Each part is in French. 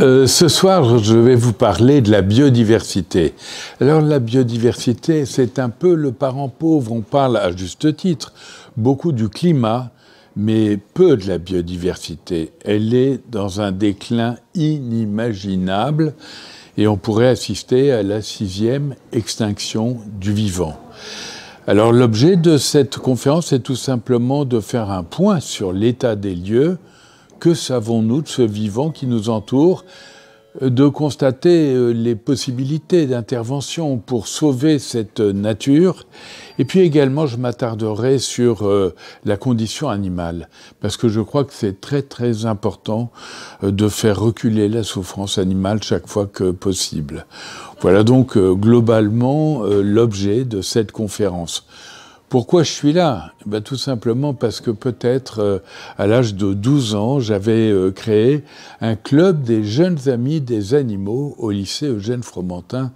Euh, ce soir, je vais vous parler de la biodiversité. Alors, la biodiversité, c'est un peu le parent pauvre. On parle, à juste titre, beaucoup du climat, mais peu de la biodiversité. Elle est dans un déclin inimaginable et on pourrait assister à la sixième extinction du vivant. Alors l'objet de cette conférence est tout simplement de faire un point sur l'état des lieux, que savons-nous de ce vivant qui nous entoure euh, de constater euh, les possibilités d'intervention pour sauver cette nature. Et puis également, je m'attarderai sur euh, la condition animale, parce que je crois que c'est très très important de faire reculer la souffrance animale chaque fois que possible. Voilà donc globalement l'objet de cette conférence. Pourquoi je suis là eh ben, Tout simplement parce que peut-être euh, à l'âge de 12 ans, j'avais euh, créé un club des jeunes amis des animaux au lycée Eugène Fromentin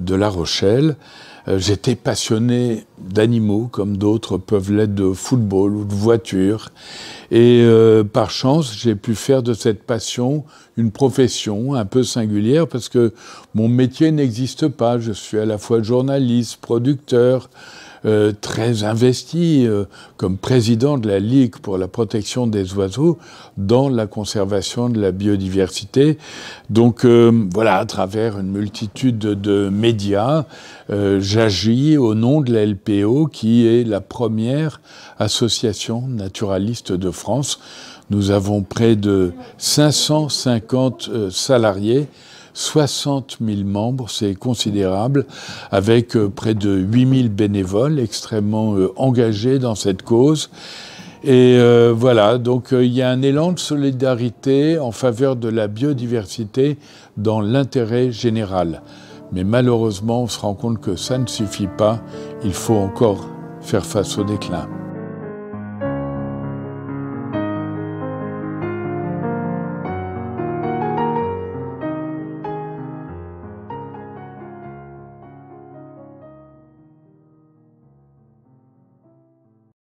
de La Rochelle. Euh, j'étais passionné d'animaux, comme d'autres peuvent l'être de football ou de voiture. Et euh, par chance, j'ai pu faire de cette passion une profession un peu singulière, parce que mon métier n'existe pas. Je suis à la fois journaliste, producteur, euh, très investi comme président de la Ligue pour la protection des oiseaux dans la conservation de la biodiversité. Donc voilà, à travers une multitude de médias, j'agis au nom de la LPO qui est la première association naturaliste de France. Nous avons près de 550 euh, salariés, 60 000 membres, c'est considérable, avec euh, près de 8 000 bénévoles extrêmement euh, engagés dans cette cause. Et voilà, donc il y a un élan de solidarité en faveur de la biodiversité dans l'intérêt général. Mais malheureusement, on se rend compte que ça ne suffit pas, il faut encore faire face au déclin.